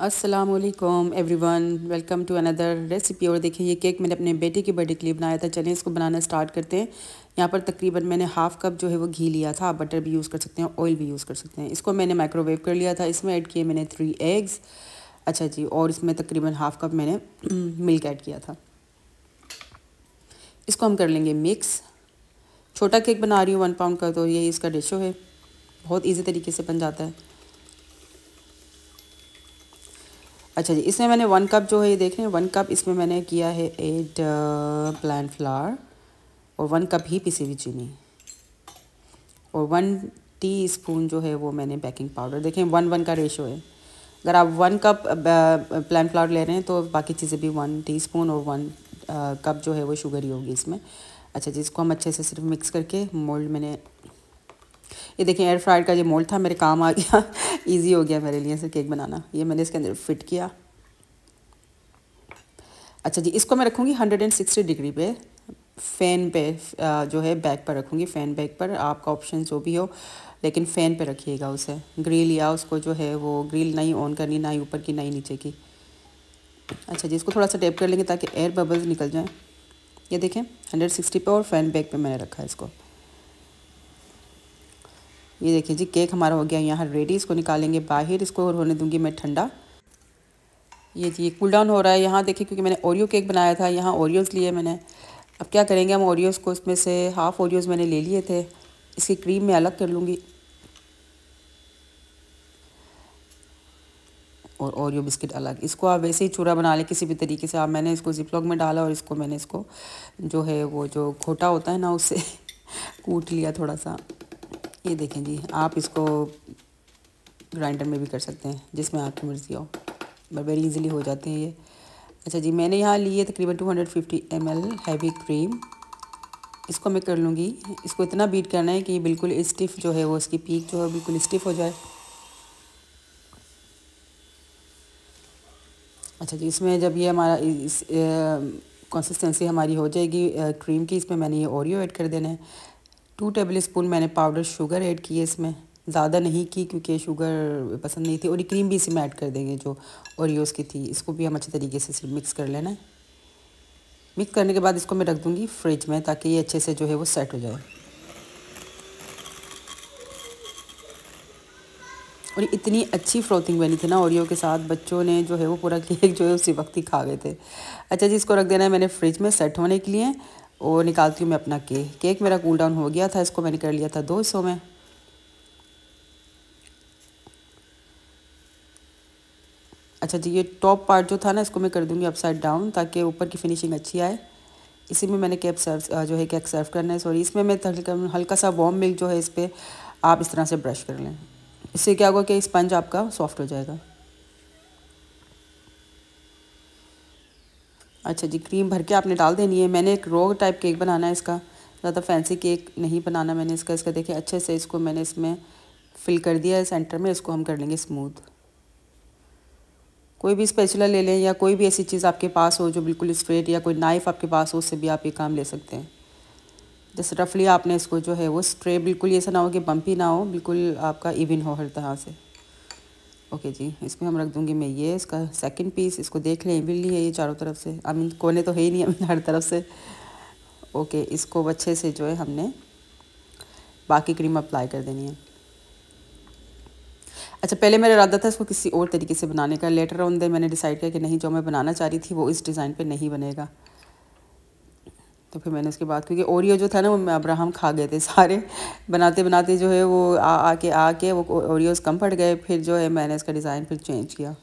Aslam everyone welcome to another recipe और देखिए ये केक मैंने अपने बेटे के बर्थडे के लिए बनाया था चलें इसको बनाना स्टार्ट करते हैं यहाँ पर तकरीबन मैंने हाफ़ कप जो है वो घी लिया था आप बटर भी यूज़ कर सकते हैं ऑयल भी यूज़ कर सकते हैं इसको मैंने माइक्रोवेव कर लिया था इसमें ऐड किए मैंने थ्री एग्स अच्छा जी और इसमें तकरीबन हाफ़ कप मैंने मिल्क हम्म, ऐड किया था इसको हम कर लेंगे मिक्स छोटा केक बना रही हूँ वन पाउंड का तो ये इसका डिशो है बहुत ईजी तरीके से बन जाता है अच्छा जी इसमें मैंने वन कप जो है ये देख रहे हैं वन कप इसमें मैंने किया है एट प्लान फ्लावर और वन कप ही पीसी हुई चीनी और वन टी स्पून जो है वो मैंने बेकिंग पाउडर देखें वन वन का रेशो है अगर आप वन कप प्लान फ्लावर ले रहे हैं तो बाकी चीज़ें भी वन टी स्पून और वन कप uh, जो है वो शुगर ही होगी इसमें अच्छा जी इसको हम अच्छे से सिर्फ मिक्स करके मोल्ड मैंने ये देखें एयर फ्राइड का ये मोल्ड था मेरे काम आ गया ईजी हो गया मेरे लिए से केक बनाना ये मैंने इसके अंदर फिट किया अच्छा जी इसको मैं रखूँगी हंड्रेड एंड सिक्सटी डिग्री पे फ़ैन पे जो है बैक पर रखूँगी फ़ैन बैक पर आपका ऑप्शन जो भी हो लेकिन फ़ैन पे रखिएगा उसे ग्रिल या उसको जो है वो ग्रिल नहीं ऑन करनी ना ही ऊपर की ना ही नीचे की अच्छा जी इसको थोड़ा सा टेप कर लेंगे ताकि एयर बबल्स निकल जाएँ ये देखें हंड्रेड सिक्सटी पे और फ़ैन बैक पे मैंने रखा है इसको ये देखिए जी केक हमारा हो गया यहाँ रेडी इसको निकालेंगे बाहर इसको और होने दूंगी मैं ठंडा ये जी कूल डाउन हो रहा है यहाँ देखिए क्योंकि मैंने ओरियो केक बनाया था यहाँ ओरियोज़ लिए मैंने अब क्या करेंगे हम ओरियोज़ को इसमें से हाफ़ ओरियोज़ मैंने ले लिए थे इसकी क्रीम मैं अलग कर लूँगी और ओरियो बिस्किट अलग इसको आप वैसे ही चूरा बना लें किसी भी तरीके से आप मैंने इसको जिपलॉक में डाला और इसको मैंने इसको जो है वो जो घोटा होता है ना उससे कूट लिया थोड़ा सा ये देखें जी आप इसको ग्राइंडर में भी कर सकते हैं जिसमें आपकी मर्ज़ी हो बट वेरी इजीली हो जाते हैं ये अच्छा जी मैंने यहाँ ली है तकरीबन 250 ml हैवी क्रीम इसको मैं कर लूँगी इसको इतना बीट करना है कि बिल्कुल स्टिफ जो है वो इसकी पीक जो है बिल्कुल स्टिफ हो जाए अच्छा जी इसमें जब ये हमारा इस कंसिस्टेंसी हमारी हो जाएगी क्रीम की इसमें मैंने ये ओरियो ऐड कर देना है टू टेबल स्पून मैंने पाउडर शुगर ऐड की है इसमें ज़्यादा नहीं की क्योंकि शुगर पसंद नहीं थी और ये क्रीम भी इसमें ऐड कर देंगे जो ओरियोस की थी इसको भी हम अच्छे तरीके से मिक्स कर लेना है मिक्स करने के बाद इसको मैं रख दूँगी फ्रिज में ताकि ये अच्छे से जो है वो सेट हो जाए और इतनी अच्छी फ्रोथिंग बनी थी ना ओरियो के साथ बच्चों ने जो है वो पूरा केक जो है उसी वक्त ही खा गए थे अच्छा जी इसको रख देना है मैंने फ्रिज में सेट होने के लिए और निकालती हूँ मैं अपना केक केक मेरा कूल डाउन हो गया था इसको मैंने कर लिया था दो हिस्सों में अच्छा जी ये टॉप पार्ट जो था ना इसको मैं कर दूँगी अपसाइड डाउन ताकि ऊपर की फिनिशिंग अच्छी आए इसी में मैंने केक सर्व जो है केक सर्व करना है सॉरी इसमें मैं हल्का सा वॉम मिल्क जो है इस पर आप इस तरह से ब्रश कर लें इससे क्या होगा कि स्पंज आपका सॉफ्ट हो जाएगा अच्छा जी क्रीम भर के आपने डाल देनी है मैंने एक रोग टाइप केक बनाना है इसका ज़्यादा फैंसी केक नहीं बनाना मैंने इसका इसका देखिए अच्छे से इसको मैंने इसमें फिल कर दिया है सेंटर में इसको हम कर लेंगे स्मूथ कोई भी स्पेशला ले लें या कोई भी ऐसी चीज़ आपके पास हो जो बिल्कुल स्ट्रेट या कोई नाइफ़ आपके पास हो उससे भी आप ये काम ले सकते हैं जैसे रफली आपने इसको जो है वो स्ट्रे बिल्कुल ऐसा ना हो कि बम्पी ना हो बिल्कुल आपका इवन हो हर तरह से ओके जी इसमें हम रख दूंगी मैं ये इसका सेकंड पीस इसको देख लें ली है ये चारों तरफ से आई मीन कोने तो है ही नहीं अमीन हर तरफ से ओके इसको अच्छे से जो है हमने बाकी क्रीम अप्लाई कर देनी है अच्छा पहले मेरा इरादा था इसको किसी और तरीके से बनाने का लेटर ऑन दे मैंने डिसाइड किया कि नहीं जो मैं बनाना चाह रही थी वो इस डिज़ाइन पर नहीं बनेगा तो फिर मैंने उसके बाद क्योंकि ओरियो जो था ना वो अब्राहम खा गए थे सारे बनाते बनाते जो है वो आ आके आके वो ओरियोज कम पड़ गए फिर जो है मैंने इसका डिज़ाइन फिर चेंज किया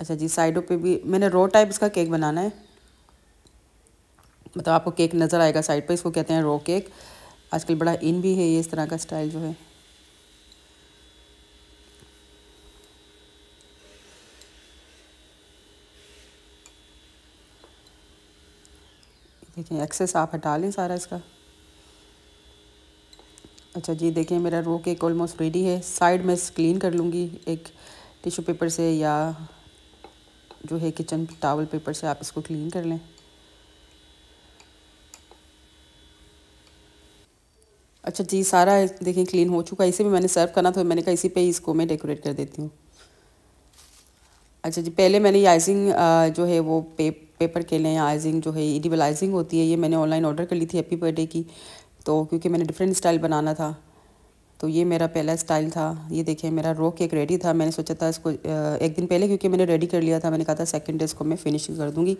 अच्छा जी साइडों पे भी मैंने रो टाइप इसका केक बनाना है मतलब आपको केक नज़र आएगा साइड पे इसको कहते हैं रो केक आजकल बड़ा इन भी है ये इस तरह का स्टाइल जो है देखें एक्सेस आप हटा लें सारा इसका अच्छा जी देखें मेरा रो केक ऑलमोस्ट रेडी है साइड में क्लीन कर लूँगी एक टिशू पेपर से या जो है किचन टावल पेपर से आप इसको क्लीन कर लें अच्छा जी सारा देखें क्लीन हो चुका है इसे भी मैंने सर्व करना था मैंने कहा इसी पे ही इसको मैं डेकोरेट कर देती हूँ अच्छा जी पहले मैंने ये आइसिंग जो है वो पेप पेपर के लिए आइजिंग जो है इडिबलाइजिंग होती है ये मैंने ऑनलाइन ऑर्डर कर ली थी हैप्पी बर्थडे की तो क्योंकि मैंने डिफरेंट स्टाइल बनाना था तो ये मेरा पहला स्टाइल था ये देखिए मेरा रो केक रेडी था मैंने सोचा था इसको एक दिन पहले क्योंकि मैंने रेडी कर लिया था मैंने कहा था सेकंड डे इसको मैं फिनिशिंग कर दूंगी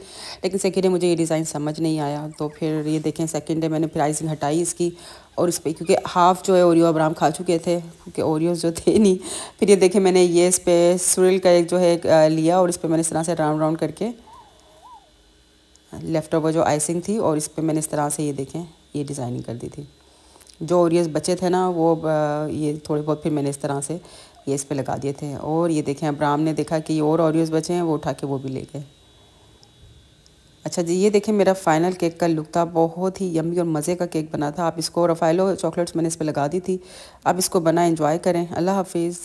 लेकिन सेकंड डे मुझे ये डिज़ाइन समझ नहीं आया तो फिर ये देखें सेकंड डे मैंने प्राइसिंग हटाई इसकी और इस पर क्योंकि हाफ़ जो है ओरियो अब खा चुके थे क्योंकि ओरियोज जो थे नहीं फिर ये देखें मैंने ये इस पर सुरल का एक जो है लिया और इस पर मैंने इस तरह से राउंड राउंड करके लेफ़्ट ओवर जो आइसिंग थी और इस पर मैंने इस तरह से ये देखें ये डिज़ाइनिंग कर दी थी जो ओरियस बचे थे ना वो ये थोड़े बहुत फिर मैंने इस तरह से ये इस पर लगा दिए थे और ये देखें अब्राम ने देखा कि ये और ओरियस बचे हैं वो उठा के वो भी ले गए अच्छा जी ये देखें मेरा फाइनल केक का लुक था बहुत ही यम्मी और मज़े का केक बना था आप इसको रफ़ाइलो चॉकलेट्स मैंने इस पर लगा दी थी आप इसको बना इंजॉय करें अल्लाह हाफिज़